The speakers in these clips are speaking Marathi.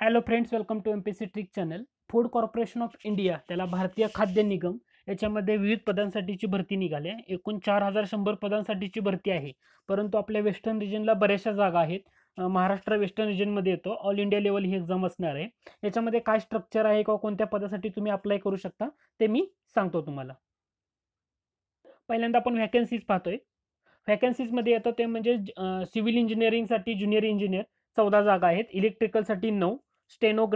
hello friends welcome to M P C trick channel food corporation of India त्याला भारतीय खाद्य निगम याच्यामध्ये विविध पदांसाठीची भरती निघाली आहे एकूण चार हजार शंभर पदांसाठीची भरती आहे परंतु आपल्या वेस्टर्न रिजनला बऱ्याचशा जागा आहेत महाराष्ट्र वेस्टर्न रिजनमध्ये येतो ऑल इंडिया लेवल ही एक्झाम असणार आहे याच्यामध्ये काय स्ट्रक्चर आहे किंवा कोणत्या पदासाठी तुम्ही अप्लाय करू शकता ते मी सांगतो तुम्हाला पहिल्यांदा आपण व्हॅकन्सीज पाहतोय व्हॅकन्सीजमध्ये येतं ते म्हणजे सिव्हिल इंजिनिअरिंगसाठी ज्युनियर इंजिनियर चौदा जागा आहेत इलेक्ट्रिकलसाठी नऊ स्टेनो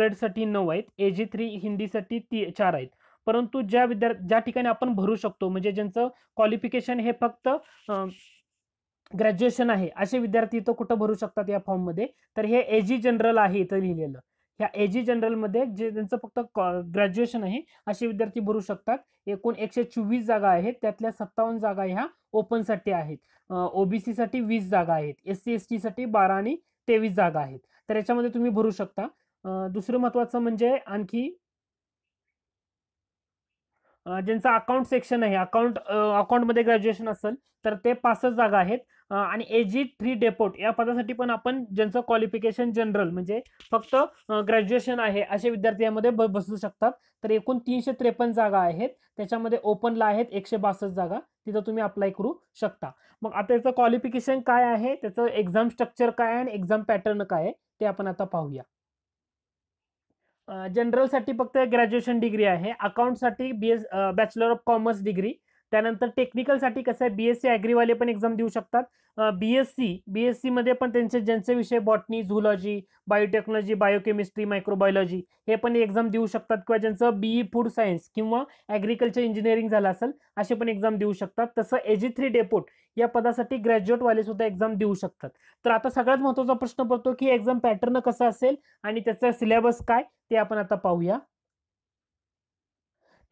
नऊ आहेत ए जी थ्री हिंदीसाठी ती चार आहेत परंतु ज्या विद्यार्थी ज्या ठिकाणी आपण भरू शकतो म्हणजे ज्यांचं क्वालिफिकेशन हे फक्त ग्रॅज्युएशन आहे असे विद्यार्थी इथं कुठं भरू शकतात या फॉर्ममध्ये तर हे एजी जनरल आहे इथं लिहिलेलं ह्या एजी जनरलमध्ये जे ज्यांचं फक्त ग्रॅज्युएशन आहे असे विद्यार्थी भरू शकतात एकूण एकशे चोवीस जागा आहेत त्यातल्या सत्तावन्न जागा ह्या ओपनसाठी आहेत ओबीसीसाठी वीस जागा आहेत एस सी एस टीसाठी बारा आणि तेवीस जागा आहेत तर याच्यामध्ये तुम्ही भरू शकता दुसरं महत्वाचं म्हणजे आणखी ज्यांचं अकाउंट सेक्शन आहे अकाउंट अकाउंटमध्ये ग्रॅज्युएशन असेल तर ते पासच जागा आहेत आणि एजी थ्री डेपोट या पदासाठी पण आपण ज्यांचं क्वालिफिकेशन जनरल म्हणजे फक्त ग्रॅज्युएशन आहे असे विद्यार्थी यामध्ये बसू शकतात तर एकूण तीनशे त्रेपन्न जागा आहेत त्याच्यामध्ये ओपनला आहेत एकशे बासष्ट जागा तिथं तुम्ही अप्लाय करू शकता मग आता त्याचं क्वालिफिकेशन काय आहे त्याचं एक्झाम स्ट्रक्चर काय आहे आणि एक्झाम पॅटर्न काय आहे ते आपण आता पाहूया जनरलसाठी फक्त ग्रॅज्युएशन डिग्री आहे अकाउंटसाठी B S bachelor of commerce degree त्यानंतर टेक्निकलसाठी कसं आहे बी एस सी ॲग्रीवाले पण एक्झाम देऊ शकतात B S C B S सीमध्ये पण त्यांचे ज्यांचे विषय botany zoology biotechnology biochemistry microbiology हे पण एक्झाम देऊ शकतात किंवा ज्यांचं बीई फूड सायन्स किंवा ॲग्रिकल्चर इंजिनिअरिंग झालं असेल असे पण एक्झाम देऊ शकतात तसं एजी थ्री डेपोट या पदासाठी ग्रॅज्युएटवाले सुद्धा एक्झाम देऊ शकतात तर आता सगळ्यात महत्त्वाचा प्रश्न पडतो की एक्झाम पॅटर्न कसा असेल आणि त्याचा सिलेबस काय ते आपण आता पाहूया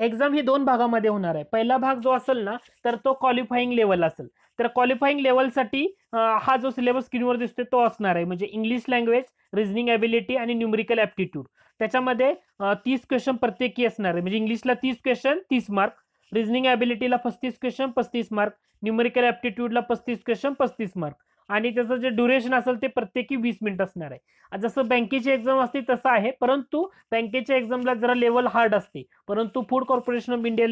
एक्झाम ही दोन भागामध्ये होणार आहे पहिला भाग जो असेल ना तर तो क्वालिफाईंग लेवल असेल तर क्वालिफाईंग लेवलसाठी हा जो सिलेबस स्क्रीनवर दिसतोय तो असणार आहे म्हणजे इंग्लिश लँग्वेज रिजनिंग ॲबिलिटी आणि न्यूमरीकल ॲप्टिट्यूड त्याच्यामध्ये तीस क्वेश्चन प्रत्येकी असणार आहे म्हणजे इंग्लिशला तीस क्वेश्चन तीस मार्क रिजनिंग ॲबिलिटीला पस्तीस क्वेश्चन पस्तीस मार्क न्यूमरीकल ॲप्टिट्यूडला पस्तीस क्वेश्चन पस्तीस मार्क आणि त्याचं जे ड्युरेशन असेल ते प्रत्येकी वीस मिनिट असणार आहे जसं बँकेची एक्झाम असते तसं आहे परंतु बँकेच्या एक्झामला जरा लेवल हार्ड असते परंतु फूड कॉर्पोरेशन ऑफ इंडिया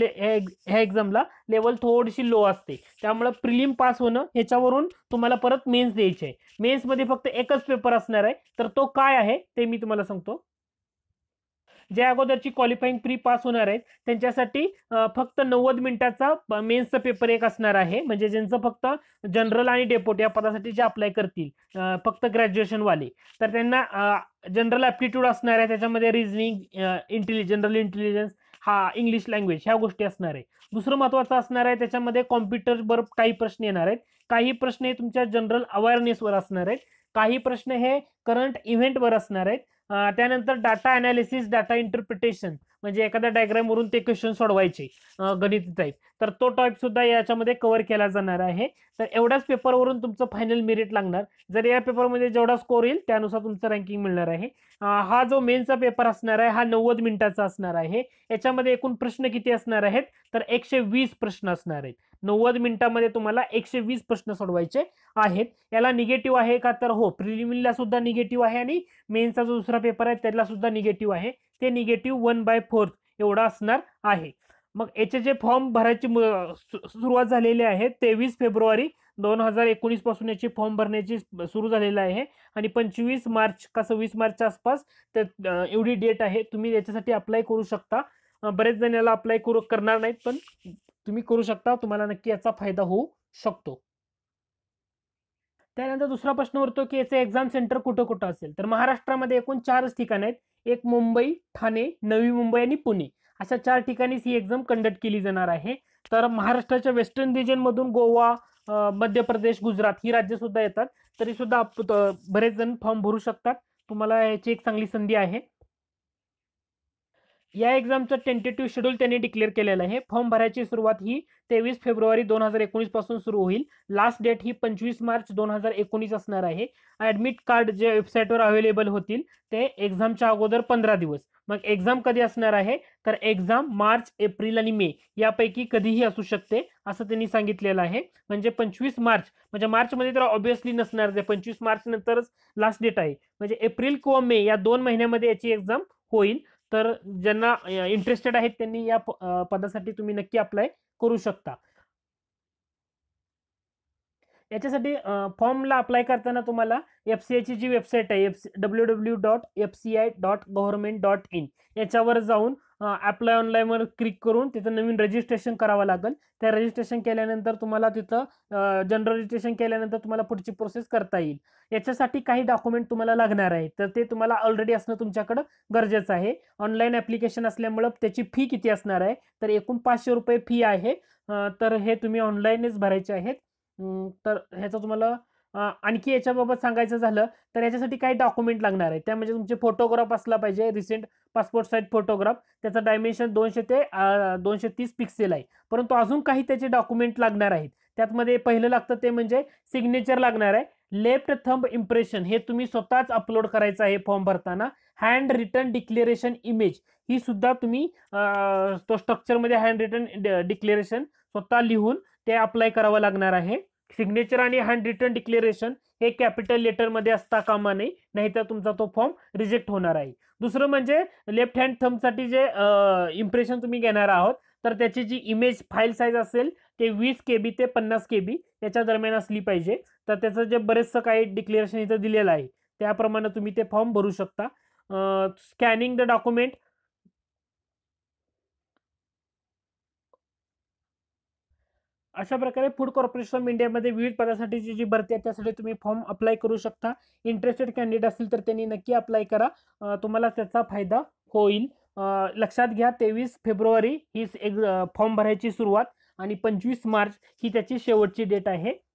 ह्या एक्झामला लेवल थोडीशी लो असते त्यामुळे प्रिलिम पास होणं ह्याच्यावरून तुम्हाला परत मेन्स द्यायचे आहे मेन्समध्ये फक्त एकच पेपर असणार आहे तर तो काय आहे ते मी तुम्हाला सांगतो ज्या अगोदरची क्वालिफाईंग प्री पास होणार आहेत त्यांच्यासाठी फक्त नव्वद मिनिटाचा मेन्सचा पेपर एक असणार आहे म्हणजे ज्यांचं फक्त जनरल आणि डेपोट या पदासाठी जे अप्लाय करतील फक्त ग्रॅज्युएशनवाले तर त्यांना जनरल ॲप्टिट्यूड असणार आहे त्याच्यामध्ये रिजनिंग इंटेलि जनरल इंटेलिजन्स हा इंग्लिश लँग्वेज ह्या गोष्टी असणार आहे दुसरं महत्त्वाचं असणार आहे त्याच्यामध्ये कॉम्प्युटरवर काही प्रश्न येणार आहेत काही प्रश्न हे तुमच्या जनरल अवेअरनेसवर असणार आहेत काही प्रश्न हे करंट इव्हेंटवर असणार आहेत त्यानंतर डाटा अनालिसिस डाटा इंटरप्रिटेशन म्हणजे एखाद्या डायग्रामवरून ते क्वेश्चन सोडवायचे गणित टाईप तर तो टाईप सुद्धा याच्यामध्ये कव्हर केला जाणार आहे तर एवढ्याच पेपरवरून तुमचं फायनल मेरिट लागणार जर या पेपरमध्ये जेवढा स्कोर येईल त्यानुसार तुमचं रँकिंग मिळणार आहे हा जो मेनचा पेपर असणार आहे हा नव्वद मिनिटाचा असणार आहे याच्यामध्ये एकूण प्रश्न किती असणार आहेत तर एकशे वीस प्रश्न असणार आहेत नव्वद मिनिटामध्ये तुम्हाला एकशे वीस प्रश्न सोडवायचे आहेत याला निगेटिव्ह आहे का तर हो प्रिलिमिनला सुद्धा निगेटिव्ह आहे आणि मेनचा जो दुसरा पेपर आहे त्याला सुद्धा निगेटिव्ह आहे ते निगेटिव्ह वन बाय फोर्थ एवढा असणार आहे मग याचे जे फॉर्म भरायची सुरुवात झालेली आहे तेवीस फेब्रुवारी दोन हजार एकोणीस पासून याची फॉर्म भरण्याची सुरू झालेलं आहे आणि पंचवीस मार्च का सव्वीस मार्चच्या आसपास तर एवढी डेट आहे तुम्ही याच्यासाठी अप्लाय करू शकता बरेच जण याला अप्लाय करू करणार नाहीत पण तुम्ही करू शकता तुम्हाला नक्की याचा फायदा होऊ शकतो त्यानंतर दुसरा प्रश्न उरतो की याचे एक्झाम सेंटर कुठं कुठं असेल तर महाराष्ट्रामध्ये एकूण चारच ठिकाण आहेत एक मुंबई ठाणे नवी मुंबई आणि पुणे अशा चार ठिकाणीच ही एक्झाम कंडक्ट केली जाणार आहे तर महाराष्ट्राच्या वेस्टर्न रिजनमधून गोवा मध्य प्रदेश गुजरात ही राज्य सुद्धा येतात तरी सुद्धा बरेच जण फॉर्म भरू शकतात तुम्हाला याची एक चांगली संधी आहे या एक्झामचं टेंटेटिव्ह शेड्यूल त्यांनी डिक्लेअर केलेलं आहे फॉर्म भरायची सुरुवात ही तेवीस फेब्रुवारी दोन हजार एकोणीस पासून सुरू होईल लास्ट डेट ही पंचवीस मार्च दोन हजार एकोणीस असणार आहे ऍडमिट कार्ड जे वेबसाईटवर अवेलेबल होतील ते एक्झामच्या अगोदर पंधरा दिवस मग एक्झाम कधी असणार आहे तर एक्झाम मार्च एप्रिल आणि मे यापैकी कधीही असू शकते असं त्यांनी सांगितलेलं आहे म्हणजे पंचवीस मार्च म्हणजे मार्चमध्ये तर ऑब्व्हियसली नसणार जे पंचवीस मार्च नंतरच लास्ट डेट आहे म्हणजे एप्रिल किंवा मे या दोन महिन्यामध्ये याची एक्झाम होईल तर ज्यांना इंटरेस्टेड आहेत त्यांनी या पदासाठी तुम्ही नक्की अप्लाय करू शकता याच्यासाठी फॉर्मला अप्लाय करताना तुम्हाला एफ सी आयची जी वेबसाईट आहे F W W dot F C I dot government dot in याच्यावर जाऊन अप्लाय ऑनलाईनवर क्लिक करून तिथं नवीन रजिस्ट्रेशन करावं लागेल त्या रजिस्ट्रेशन केल्यानंतर तुम्हाला तिथं जनरल रजिस्ट्रेशन केल्यानंतर तुम्हाला पुढची प्रोसेस करता येईल याच्यासाठी काही डॉक्युमेंट तुम्हाला लागणार आहे तर ते तुम्हाला ऑलरेडी असणं तुमच्याकडं गरजेचं आहे ऑनलाईन ॲप्लिकेशन असल्यामुळं त्याची फी किती असणार आहे तर एकूण पाचशे रुपये फी आहे तर हे तुम्ही ऑनलाईनच भरायचे आहेत तर ह्याचा तुम्हाला आणखी याच्याबाबत सांगायचं झालं तर याच्यासाठी काही डॉक्युमेंट लागणार आहे त्या म्हणजे तुमचे फोटोग्राफ असला पाहिजे रिसेंट पासपोर्ट साईज फोटोग्राफ त्याचा डायमेन्शन दोनशे ते दोनशे तीस पिक्सेल आहे परंतु अजून काही त्याचे डॉक्युमेंट लागणार आहेत त्यातमध्ये पहिलं लागतं ते म्हणजे सिग्नेचर लागणार आहे लेफ्ट थंब इम्प्रेशन हे तुम्ही स्वतःच अपलोड करायचं आहे फॉर्म भरताना हँड रिटर्न डिक्लेरेशन इमेज ही सुद्धा तुम्ही तो स्ट्रक्चरमध्ये हँड रिटर्न डिक्लेरेशन स्वतः लिहून ते अप्लाय करावं लागणार आहे सिग्नेचर आणि हँड रिटर्न डिक्लेरेशन हे कॅपिटल लेटरमध्ये असता कामा नाही नाहीतर तुमचा तो फॉर्म रिजेक्ट होणार आहे दुसरं म्हणजे लेफ्ट हँड साठी जे इम्प्रेशन तुम्ही घेणार आहोत तर त्याची जी इमेज फाईल साईज असेल ते वीस के बी ते पन्नास के बी याच्या दरम्यान असली पाहिजे तर त्याचं जे बरेचसं काही डिक्लेरेशन इथं दिलेलं आहे त्याप्रमाणे तुम्ही ते फॉर्म भरू शकता स्कॅनिंग द डॉक्युमेंट अशा प्रकारे फूड कॉर्पोरेशन ऑफ इंडियामध्ये विविध पदासाठीची जी भरती आहे त्यासाठी तुम्ही फॉर्म अप्लाय करू शकता इंटरेस्टेड कॅन्डिडेट असेल तर त्यांनी नक्की अप्लाय करा तुम्हाला त्याचा फायदा होईल लक्षात घ्या तेवीस फेब्रुवारी हीच एक फॉर्म भरायची सुरुवात आणि पंचवीस मार्च ही त्याची शेवटची डेट आहे